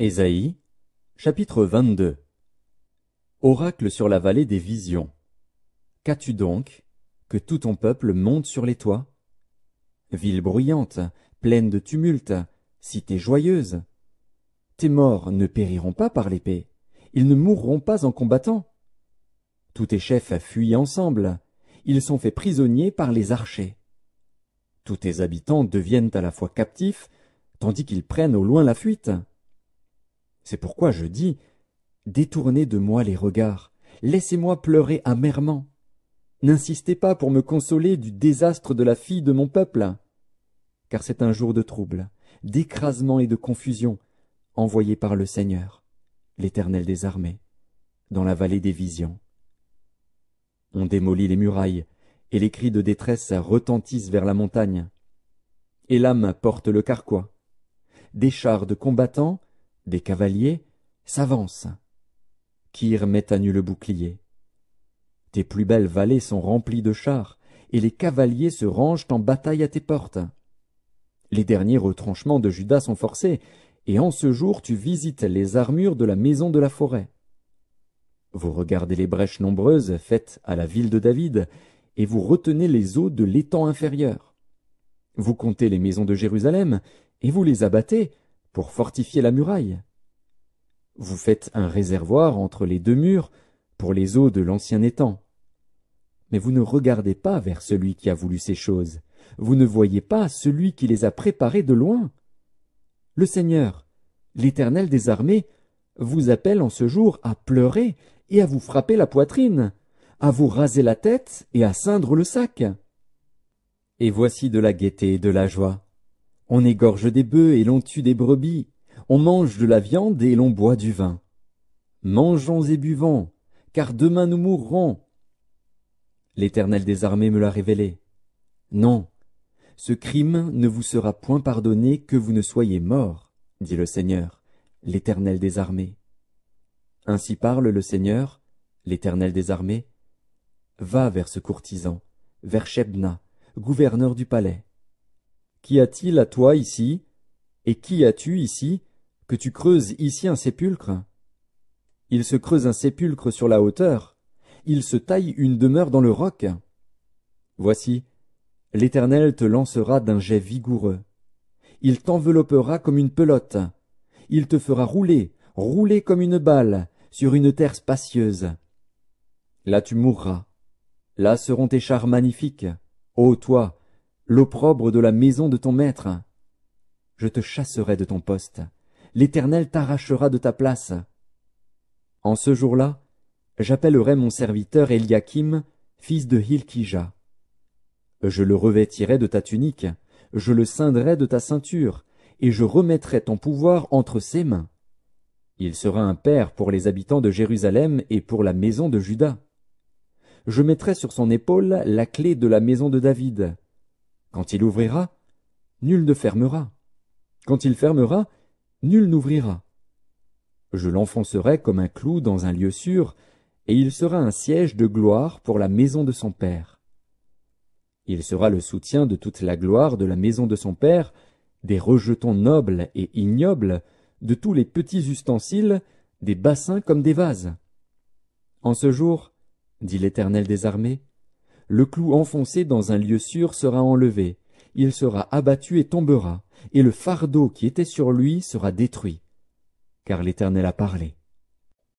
Ésaïe, chapitre 22 Oracle sur la vallée des visions. Qu'as-tu donc, que tout ton peuple monte sur les toits Ville bruyante, pleine de tumulte, cité joyeuse. Tes morts ne périront pas par l'épée, ils ne mourront pas en combattant. Tous tes chefs fuient ensemble, ils sont faits prisonniers par les archers. Tous tes habitants deviennent à la fois captifs, tandis qu'ils prennent au loin la fuite c'est pourquoi je dis Détournez de moi les regards, laissez-moi pleurer amèrement. N'insistez pas pour me consoler du désastre de la fille de mon peuple, car c'est un jour de trouble, d'écrasement et de confusion, envoyé par le Seigneur, l'Éternel des armées, dans la vallée des visions. On démolit les murailles, et les cris de détresse retentissent vers la montagne. et l'âme porte le carquois. Des chars de combattants des cavaliers, s'avancent. Kyr met à nu le bouclier. Tes plus belles vallées sont remplies de chars, et les cavaliers se rangent en bataille à tes portes. Les derniers retranchements de Judas sont forcés, et en ce jour tu visites les armures de la maison de la forêt. Vous regardez les brèches nombreuses faites à la ville de David, et vous retenez les eaux de l'étang inférieur. Vous comptez les maisons de Jérusalem, et vous les abattez, pour fortifier la muraille. Vous faites un réservoir entre les deux murs pour les eaux de l'ancien étang. Mais vous ne regardez pas vers celui qui a voulu ces choses, vous ne voyez pas celui qui les a préparées de loin. Le Seigneur, l'Éternel des armées, vous appelle en ce jour à pleurer et à vous frapper la poitrine, à vous raser la tête et à cindre le sac. Et voici de la gaieté et de la joie, on égorge des bœufs et l'on tue des brebis, on mange de la viande et l'on boit du vin. Mangeons et buvons, car demain nous mourrons. L'Éternel des armées me l'a révélé. Non, ce crime ne vous sera point pardonné que vous ne soyez mort, dit le Seigneur, l'Éternel des armées. Ainsi parle le Seigneur, l'Éternel des armées. Va vers ce courtisan, vers Shebna, gouverneur du palais. Qui a-t-il à toi ici Et qui as-tu ici que tu creuses ici un sépulcre Il se creuse un sépulcre sur la hauteur, il se taille une demeure dans le roc. Voici, l'Éternel te lancera d'un jet vigoureux. Il t'enveloppera comme une pelote. Il te fera rouler, rouler comme une balle, sur une terre spacieuse. Là tu mourras. Là seront tes chars magnifiques. Ô toi, l'opprobre de la maison de ton maître. Je te chasserai de ton poste, l'Éternel t'arrachera de ta place. En ce jour-là, j'appellerai mon serviteur Eliakim, fils de Hilkija. Je le revêtirai de ta tunique, je le ceindrai de ta ceinture, et je remettrai ton pouvoir entre ses mains. Il sera un père pour les habitants de Jérusalem et pour la maison de Juda. Je mettrai sur son épaule la clé de la maison de David, quand il ouvrira, nul ne fermera. Quand il fermera, nul n'ouvrira. Je l'enfoncerai comme un clou dans un lieu sûr, et il sera un siège de gloire pour la maison de son Père. Il sera le soutien de toute la gloire de la maison de son Père, des rejetons nobles et ignobles, de tous les petits ustensiles, des bassins comme des vases. En ce jour, dit l'Éternel des armées, le clou enfoncé dans un lieu sûr sera enlevé, il sera abattu et tombera, et le fardeau qui était sur lui sera détruit. Car l'Éternel a parlé.